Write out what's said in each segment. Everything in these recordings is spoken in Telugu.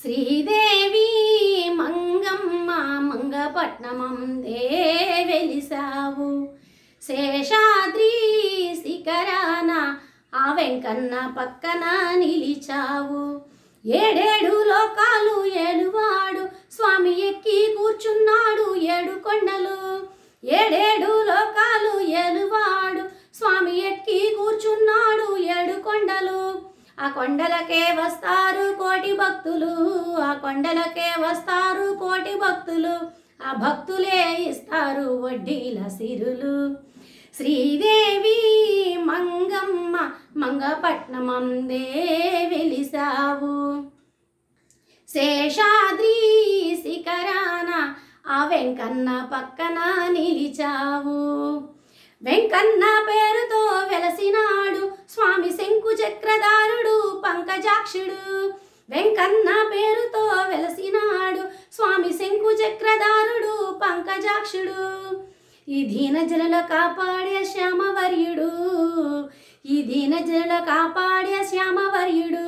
శ్రీదేవి మంగమ్మ మంగపట్నమం దేవెలిసావు శేషాద్రి శిఖరాన ఆ వెంకన్న పక్కన నిలిచావు ఏడేడు లోకాలు ఏడువాడు స్వామి ఎక్కి కూర్చున్నాడు ఏడు కొండలు ఏడేడు లోకాలు ఏలువాడు స్వామి ఎక్కి కూర్చున్నాడు ఏడు కొండలు ఆ కొండలకే వస్తారు కోటి భక్తులు ఆ కొండలకే వస్తారు కోటి భక్తులు ఆ భక్తులే ఇస్తారు వడ్డీల సిరులు శ్రీదేవి మంగమ్మ మంగపట్నమందే వెలిసావు శేషాద్రి శిఖరాన ఆ వెంకన్న పక్కన నిలిచావు వెంకన్న పేరుతో వెలసినా గజాక్షుడు వెంకన్న పేరుతో వెలసినాడు స్వామి శంకు చక్రధారుడు పంకజాక్షుడు ఈ దీన జనుల కాపాడే శ్యామవర్యుడు ఈ దీన జనుల కాపాడే శ్యామవర్యుడు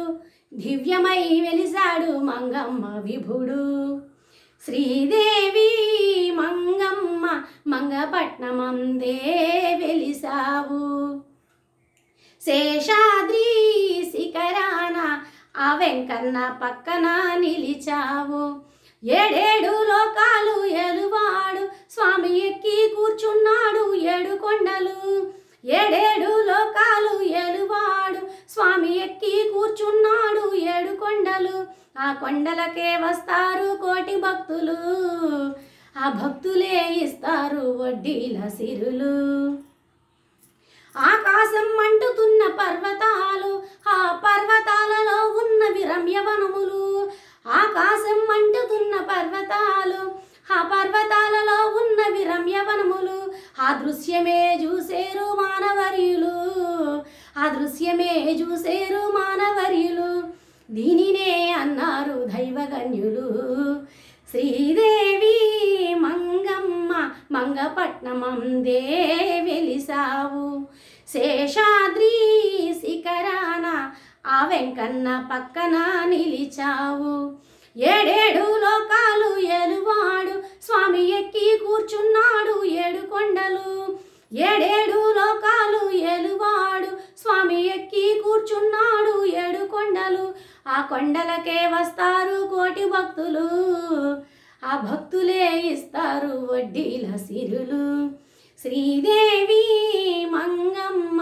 దివ్యమై వెలిసాడు మంగమ్మ విభుడు శ్రీదేవి మంగమ్మ మంగపట్నమందే వెలిసావు శేషా వెంకన్న పక్కన నిలిచావు ఏడేడు లోకాలు ఎలువాడు స్వామి ఎక్కి కూర్చున్నాడు ఏడు కొండలు ఏడేడు లోకాలు ఎలువాడు స్వామి ఎక్కి కూర్చున్నాడు ఏడు కొండలు ఆ కొండలకే వస్తారు కోటి భక్తులు ఆ భక్తులే ఇస్తారు వడ్డీల సిరులు ఆకాశం మంటుతున్న పర్వతాలు ఆ ఆ దృశ్యమే చూసేరు మానవర్యులు ఆ దృశ్యమే చూసేరు మానవర్యులు దీనినే అన్నారు దైవగన్యులు శ్రీదేవి మంగమ్మ మంగపట్నమం దేవెలిసావు శేషాద్రి శిఖరాన ఆ వెంకన్న పక్కన నిలిచావు ఏడేడు లోకాలు ఎలువాడు స్వామి ఎక్కి కూర్చున్నాడు ఏడుకొండ ఏడేడు లోకాలు ఏలువాడు స్వామి ఎక్కి కూర్చున్నాడు ఏడు కొండలు ఆ కొండలకే వస్తారు కోటి భక్తులు ఆ భక్తులే ఇస్తారు వడ్డీల సిరులు శ్రీదేవి మంగమ్మ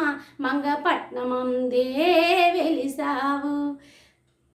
మంగపట్నమం దే వెలిసావు